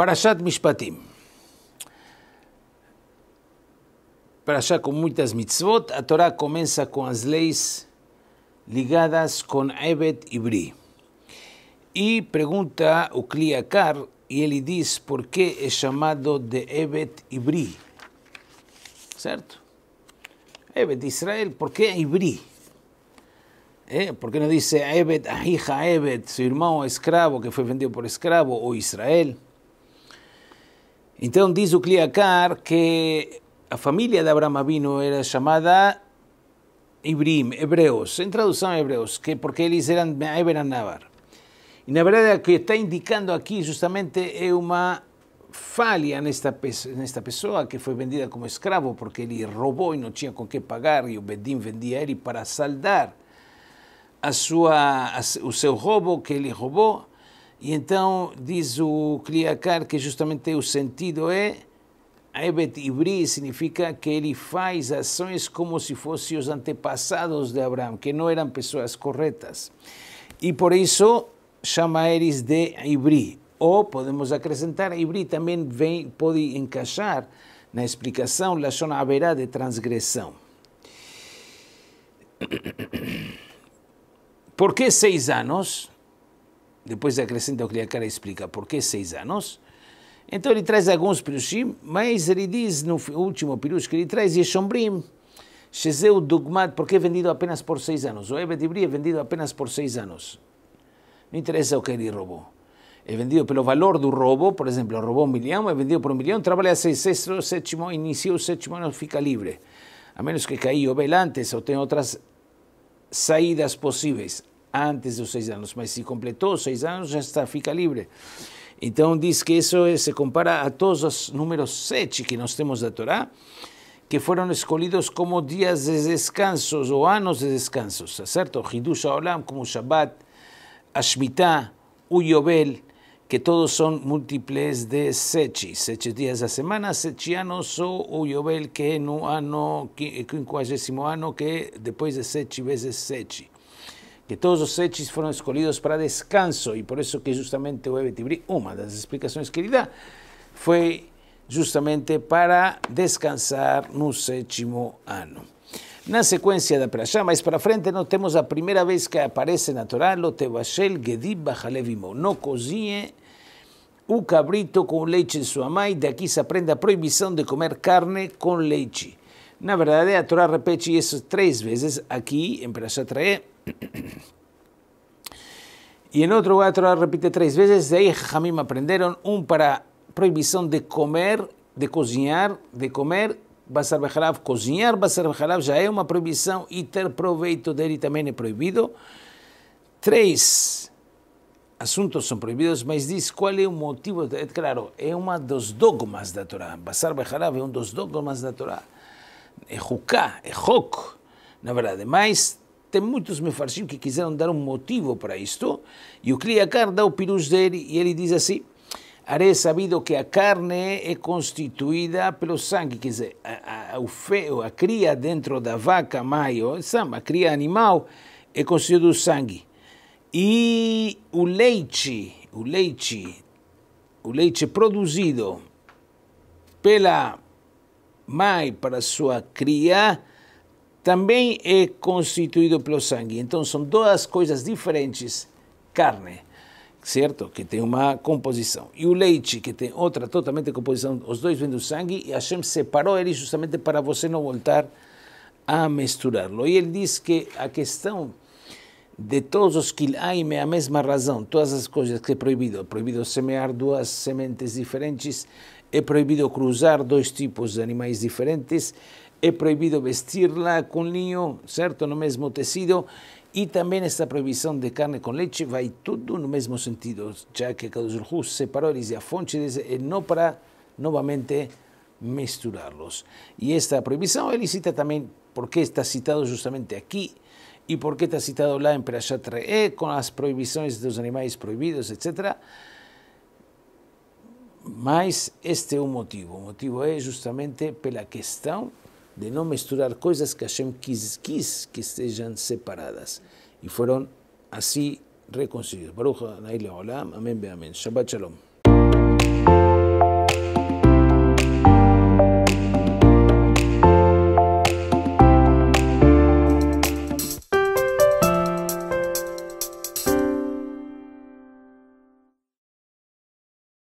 Parashat Mishpatim. Parashat con muchas mitzvot. la Torah comienza con las leyes ligadas con Evet y Bri. pregunta pregunta Ukliakar y él dice dice por qué es llamado de Evet y Bri. cierto Evet Israel, por qué Ibri? ¿Eh? ¿Por qué no dice Evet, Ahija, Evet, su hermano esclavo que fue vendido por esclavo, o Israel? Então diz o Kliakar que a família de Abraão Avino era chamada Ibrim, hebreus, em tradução hebreus, que porque eles eram e Navar. E na verdade o que está indicando aqui justamente é uma falha nesta, nesta pessoa que foi vendida como escravo porque ele roubou e não tinha com que pagar e o Bedim vendia ele para saldar a sua, a, o seu roubo que ele roubou. E então diz o Kliakar que justamente o sentido é Ebet Ibri significa que ele faz ações como se fossem os antepassados de Abraão, que não eram pessoas corretas. E por isso chama eles de Ibri. Ou podemos acrescentar, Ibri também vem, pode encaixar na explicação Lashon haverá de transgressão. Por que seis anos? depois é acrescenta o que a cara explica por que seis anos. Então ele traz alguns pirushim, mas ele diz no último pirush que ele traz Yeshombrim, Shezeu Dugmat, porque é vendido apenas por seis anos. O Ebed Ibri é vendido apenas por seis anos. Não interessa o que ele roubou. É vendido pelo valor do roubo, por exemplo, roubou um milhão, é vendido por um milhão, trabalha seis, sexto, sétimo, inicia o sétimo ano, fica livre. A menos que caiu bem antes ou tem outras saídas possíveis. antes de los seis años, mas si completó seis años, ya está, fica libre Entonces dice que eso se compara a todos los números sechi que tenemos De la Torá, que fueron escolhidos como días de descansos O años de descansos, ¿cierto? certo? Olam, como Shabbat, Ashmita, Uyobel que todos son múltiples de sechi sete días a semana, sete años, o Uyobel, que en un año, ano, que después de sete veces sechi que todos los hechis fueron escolhidos para descanso y por eso que justamente Hueve una de las explicaciones que fue justamente para descansar no sétimo ano. Na secuencia de Perashá, más para frente, notemos la primera vez que aparece natural lo tebashel Gedib Bajalevimo, no cozinhe un cabrito com leite de y de aquí se aprende la prohibición de comer carne leche, leche. Na verdad a Torah repete tres veces aquí en en trae 3. Y en otro lugar, Torah repite tres veces, de ahí Jamim aprendieron un para prohibición de comer, de cozinhar, de comer, Basar Bejarav, cozinhar Basar Bejarav já é uma proibição e ter proveito dele também é proibido. Três assuntos são proibidos, mas diz qual é o motivo, é claro, é um dos dogmas da Torá. Basar Bejarav é um dos dogmas da Torá. É juká, é Hok, na verdade, mais tem muitos mefarcios que quiseram dar um motivo para isto. E o Kliakar dá o pirus dele e ele diz assim, Are sabido que a carne é constituída pelo sangue, quer dizer, a, a, o feo, a cria dentro da vaca, maio, a cria animal, é constituída do sangue. E o leite, o leite, o leite produzido pela mãe para sua cria, também é constituído pelo sangue. Então são duas coisas diferentes, carne, certo? Que tem uma composição. E o leite, que tem outra totalmente composição, os dois vêm do sangue, e Hashem separou ele justamente para você não voltar a misturá-lo. E ele diz que a questão de todos os quilaim é a mesma razão, todas as coisas que é proibido, é proibido semear duas sementes diferentes, é proibido cruzar dois tipos de animais diferentes, he prohibido vestirla con ¿cierto?, en No mismo tecido. y también esta prohibición de carne con leche va todo todo el mismo sentido, ya que Kadosh separou de de y dice eh, no para, nuevamente mezclarlos. Y esta prohibición él cita también porque está citado justamente y y porque está citado la en Perashat eh, con las prohibiciones de los animales prohibidos, etc., más este es un motivo. el motivo es justamente pela cuestión de não misturar coisas que Hashem quis, quis que estejam separadas. E foram assim reconciliados. Baruch Olam, amém, amém. Shabbat Shalom.